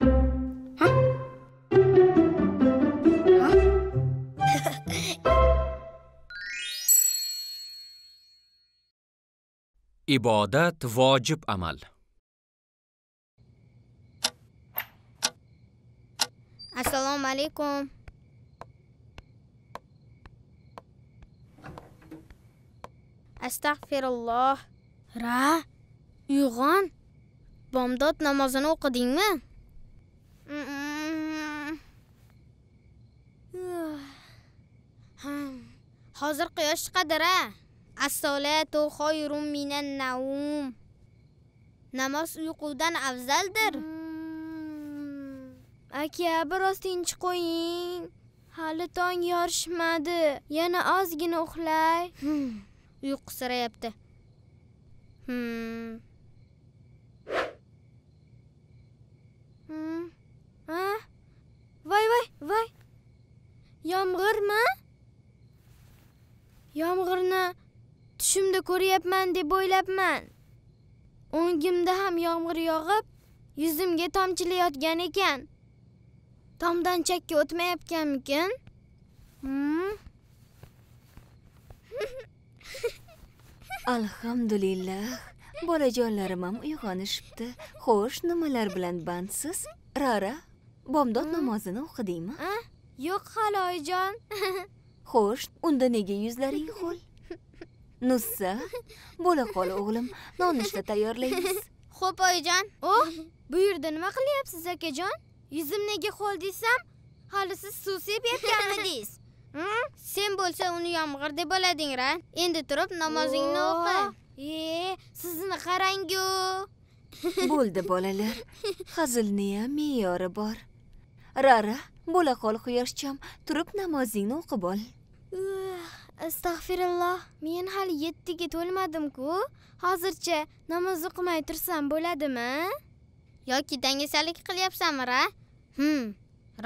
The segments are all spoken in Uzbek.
Ibodat vojib amal. Assalomu alaykum. Astag'firulloh. Ra, uyg'on. Bomdod namozini o'qidingmi? hozir quyosh qadira assolatu xoyrun minan naum namoz uyqudan afzaldir hmm. aka biroz tinch qo'ying hali tong yorishmadi yana ozgina uxlay hmm. uyqusirayapti hmm. hmm. ha voy voy voy yomg'irmi yomg'irni tushimda ko'ryapman deb o'ylabman o'ngimda ham yomg'ir yog'ib yuzimga tomchilayotgan ekan tomdan chakka o'tmayotganmikin hmm? alhamdulillah bolajonlarim ham uyg'onishibdi xo'sh nimalar bilan bandsiz rara bomdod hmm. namozini o'qidingmi ah, yo'q hali oyijon xo'sh unda nega yuzlaring ho'l nussa bo'la qol o'g'lim nonushta tayyorlaymiz xo'p oyijon o oh, bu yerda nima qilyapsiz akajon yuzim nega ho'l desam hali siz suv sepib yotganmidingiz hmm? sen bo'lsa uni yomg'ir deb ra endi turib namozingni o'qi e sizni qarangu bo'ldi bolalar hazilni ham me'yori bor rara bo'la qol quyoshcham turib namozingni o'qib ol astag'firulloh men hali yettiga to'lmadim-ku hozircha namoz o'qimay tursam bo'ladimi yoki dangasalik qilyapsanmi ra hmm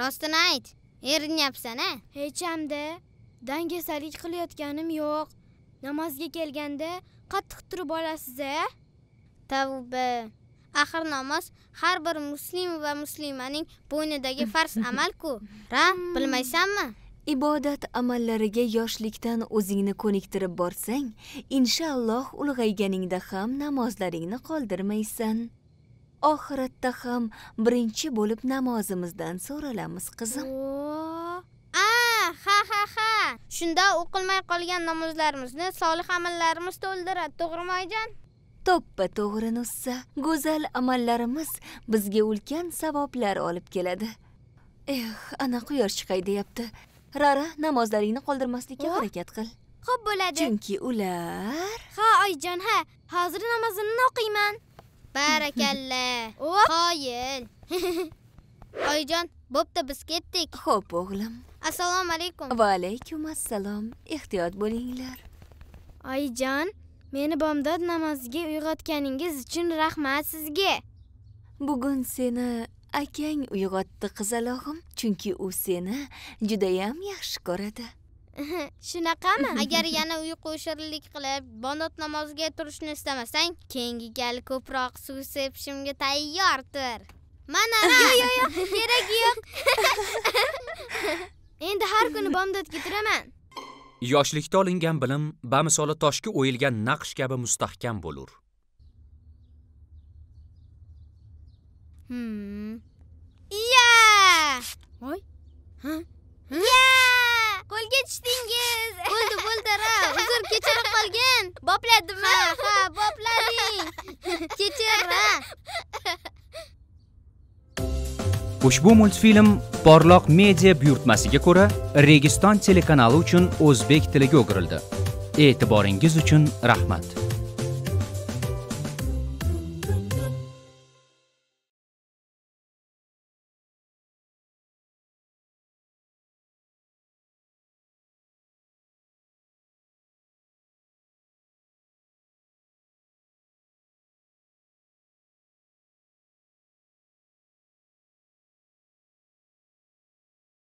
rostini ayt erinyapsan a hech hamda dangasalik qilayotganim yo'q namozga kelganda qattiq turib olasiz a tavba axir namoz har bir muslim va muslimaning bo'ynidagi farz amal-ku ra bilmaysanmi ibodat amallariga yoshlikdan o'zingni ko'niktirib borsang inshaalloh ulg'ayganingda ham namozlaringni qoldirmaysan oxiratda ham birinchi bo'lib namozimizdan so'ralamiz qizim a ha ha ha shunda o'qilmay qolgan namozlarimizni solih amallarimiz to'ldiradi to'g'rimi oyijon to'ppa to'g'ri nussa go'zal amallarimiz bizga ulkan savoblar olib keladi eh ana quyosh chiqay deyapti rara namozlaringni qoldirmaslikka harakat qil xo'p bo'ladi chunki ular ha oyjon, ha hozir namozimni o'qiyman barakalla qoyil Oyjon, bo'pti biz ketdik Xo'p, o'g'lim assalomu alaykum va alaykum assalom ehtiyot bo'linglar Oyjon, meni bomdod namoziga uyg'otganingiz uchun rahmat sizga bugun seni akang uyg'otdi qizalog'im chunki u seni judayam yaxshi ko'radi shunaqami agar yana uyqu shirinlik qilib bonot namoziga turishni istamasang keyingi gal ko'proq suv sepishimga tayyor tur mana yo'q yo'q keragi yo'q endi har kuni bomdodga turaman yoshlikda olingan bilim bamisoli toshga o'yilgan naqsh kabi mustahkam bo'lur Iya. Hmm. Voy. Ha? Iya. Qo'lga tushdingiz. Bo'ldi, bo'ldi, ra. Uzr, kechirib qolgan. Bopladimi? Ha, boplading. Kechir, ra. Ushbu multfilm Porloq media buyurtmasiga ko'ra Registon telekanali uchun o'zbek tiliga o'girildi. E'tiboringiz uchun rahmat.